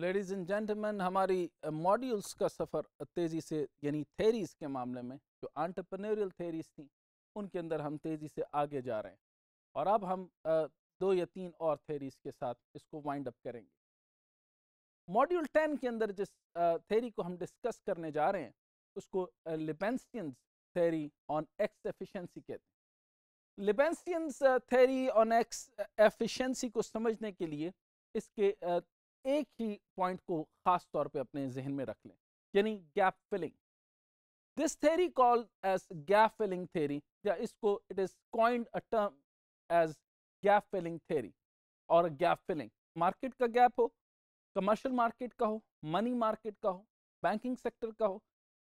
Ladies and gentleman हमारी modules का सफ़र तेज़ी से यानी थेरीज़ के मामले में जो आंटरप्रनरियल थेरीज़ थी उनके अंदर हम तेज़ी से आगे जा रहे हैं और अब हम दो या तीन और थेरीज़ के साथ इसको वाइंड अप करेंगे मॉड्यूल टेन के अंदर जिस थेरी को हम डिस्कस करने जा रहे हैं उसको Leibenstein's theory on X efficiency कहते हैं Leibenstein's theory on X efficiency को समझने के लिए इसके एक ही पॉइंट को खास तौर पे अपने जहन में रख लें यानी gap filling this theory called as gap filling theory या इसको it is coined a term as gap filling theory और गैप फिलिंग मार्केट का गैप हो कमर्शियल मार्केट का हो मनी मार्केट का हो बैंकिंग सेक्टर का हो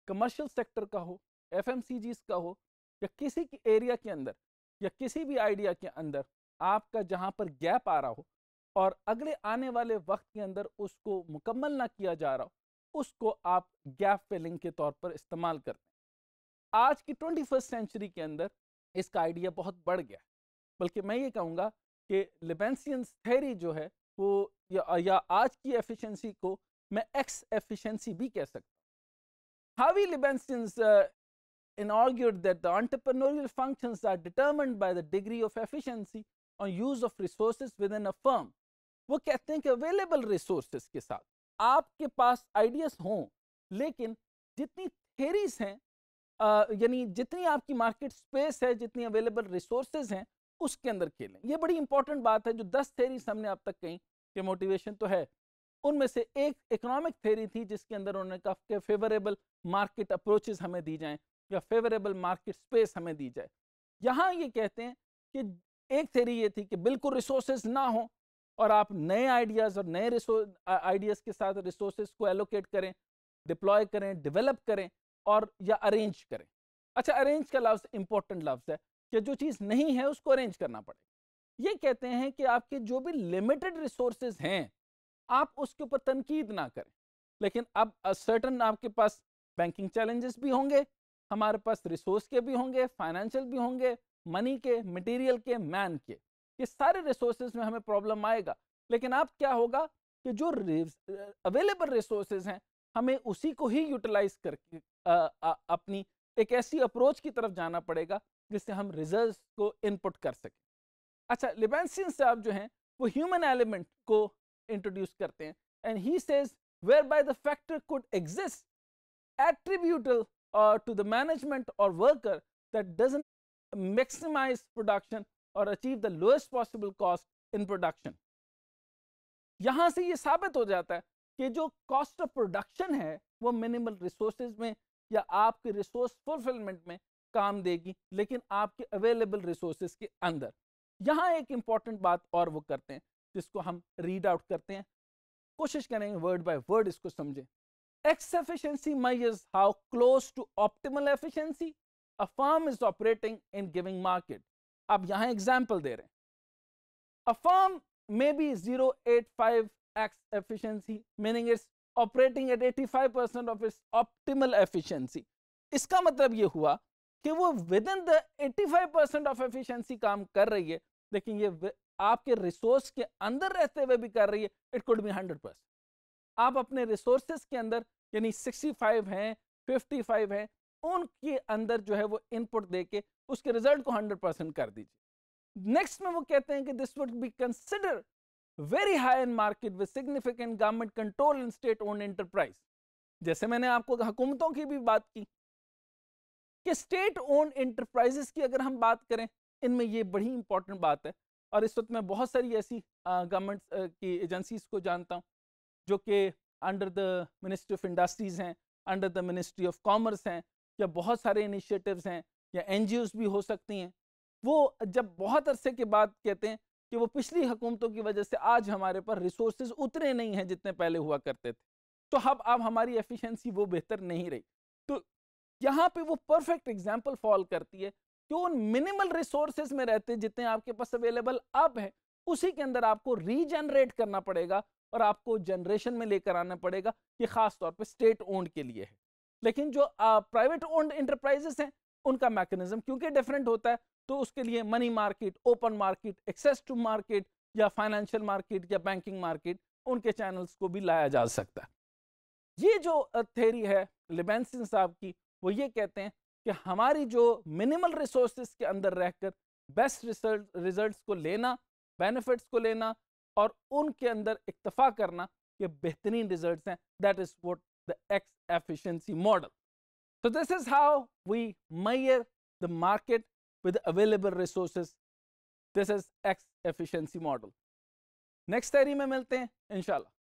कमर्शियल सेक्टर का हो एफ का हो या किसी की एरिया के अंदर या किसी भी आइडिया के अंदर आपका जहाँ पर गैप आ रहा हो और अगले आने वाले वक्त के अंदर उसको मुकम्मल ना किया जा रहा हो उसको आप गैप फिलिंग के तौर पर इस्तेमाल करते आज की ट्वेंटी फर्स्ट सेंचुरी के अंदर इसका आइडिया बहुत बढ़ गया बल्कि मैं ये कहूँगा कि लिबेंसियंस थेरी जो है वो या, या आज की एफिशिएंसी को मैं एक्स एफिशिएंसी भी कह सकता हूँ Harvey Leibenstein inaugurated that the entrepreneurial functions are determined by the degree of efficiency on use of resources within a firm वो कहते हैं कि अवेलेबल रिसोर्सेज के साथ आपके पास आइडियाज हों लेकिन जितनी थेरीज हैं यानी जितनी आपकी मार्केट स्पेस है जितनी अवेलेबल रिसोर्सेज हैं उसके अंदर खेलें ये बड़ी इंपॉर्टेंट बात है जो दस थेरीज हमने अब तक कही कि मोटिवेशन तो है उनमें से एक इकोनॉमिक थेरी थी जिसके अंदर उन्होंने कहा कि फेवरेबल मार्केट अप्रोचेज हमें दी जाएं या फेवरेबल मार्केट स्पेस हमें दी जाए यहाँ ये कहते हैं कि एक थेरी ये थी कि बिल्कुल रिसोर्सेज ना हो और आप नए आइडियाज़ और नए आइडियाज़ के साथ रिसोर्सेज को एलोकेट करें डिप्लॉय करें डेवलप करें और या अरेंज करें अच्छा अरेंज का लफ्ज़ इंपॉर्टेंट लफ्ज़ है कि जो चीज़ नहीं है उसको अरेंज करना पड़ेगा ये कहते हैं कि आपके जो भी लिमिटेड रिसोर्सेज हैं आप उसके ऊपर तनकीद ना करें लेकिन अब सर्टन आपके पास बैंकिंग चैलेंजेस भी होंगे हमारे पास रिसोर्स के भी होंगे फाइनेंशियल भी होंगे मनी के मटेरियल के मैन के ये सारे रिसोर्सेज में हमें प्रॉब्लम आएगा लेकिन आप क्या होगा कि जो अवेलेबल रिसोर्सेज हैं हमें उसी को ही यूटिलाइज करके अपनी एक ऐसी अप्रोच की तरफ जाना पड़ेगा जिससे हम रिजल्ट को इनपुट कर सकें अच्छा लिबेंसियन साहब जो हैं वो ह्यूमन एलिमेंट को इंट्रोड्यूस करते हैं and he says whereby the factor could exist attributable to the management और worker that doesn't maximize production और achieve the lowest possible cost in production. यहाँ से ये साबित हो जाता है कि जो cost of production है वो minimal resources में या आपके resource fulfillment में काम देगी लेकिन आपके अवेलेबल रिसोर्सेज के अंदर यहाँ एक इम्पॉर्टेंट बात और वो करते हैं जिसको हम रीड आउट करते हैं कोशिश करेंगे वर्ड बाय वर्ड इसको समझें X efficiency measures how close to optimal efficiency a firm is operating in giving market ab yahan example de rahe hain a firm may be 0.85x efficiency meaning it's operating at 85% of its optimal efficiency इसका मतलब ये हुआ कि वो within the 85% of efficiency काम कर रही है लेकिन ये आपके रिसोर्स के अंदर रहते हुए भी कर रही है इट कुड बी 100% आप अपने रिसोर्सेज के अंदर यानी 65 हैं 55 हैं उनके अंदर जो है वो इनपुट दे के उसके रिजल्ट को हंड्रेड परसेंट कर दीजिए नेक्स्ट में वो कहते हैं कि this would be consider very high in market with significant government control in state own enterprise जैसे मैंने आपको हुकूमतों की भी बात की कि स्टेट ओन एंटरप्राइजेस की अगर हम बात करें इनमें ये बड़ी इंपॉर्टेंट बात है और इस वक्त मैं बहुत सारी ऐसी गवर्नमेंट की एजेंसीज को जानता हूँ जो कि under the ministry of industries हैं under the ministry of commerce हैं या बहुत सारे इनिशिएटिव्स हैं या एन भी हो सकती हैं वो जब बहुत अरसे के बाद कहते हैं कि वो पिछली हुकूमतों की वजह से आज हमारे पर रिसोर्स उतने नहीं हैं जितने पहले हुआ करते थे तो अब अब हमारी एफिशिएंसी वो बेहतर नहीं रही तो यहाँ पे वो परफेक्ट एग्जाम्पल फॉल करती है कि उन मिनिमल रिसोर्सेज में रहते जितने आपके पास अवेलेबल अब है उसी के अंदर आपको रीजनरेट करना पड़ेगा और आपको जनरेशन में लेकर आना पड़ेगा ये खास तौर पे स्टेट ओन्ड के लिए है लेकिन जो प्राइवेट ओन्ड इंटरप्राइजेस हैं उनका मैकेनिज्म क्योंकि डिफरेंट होता है तो उसके लिए money market open market access to market या फाइनेंशियल मार्केट या बैंकिंग मार्केट उनके चैनल्स को भी लाया जा सकता है ये जो थेरी है लिबेंसिन साहब की वो ये कहते हैं कि हमारी जो मिनिमल रिसोर्स के अंदर रहकर बेस्ट रिजल्ट रिजल्ट्स को लेना बेनिफिट्स को लेना और उनके अंदर इक्तफा करना ये बेहतरीन रिजल्ट्स हैं that is what the X efficiency model. So this is how we measure the market with available resources. This is X efficiency model. Next theory we meet. हैं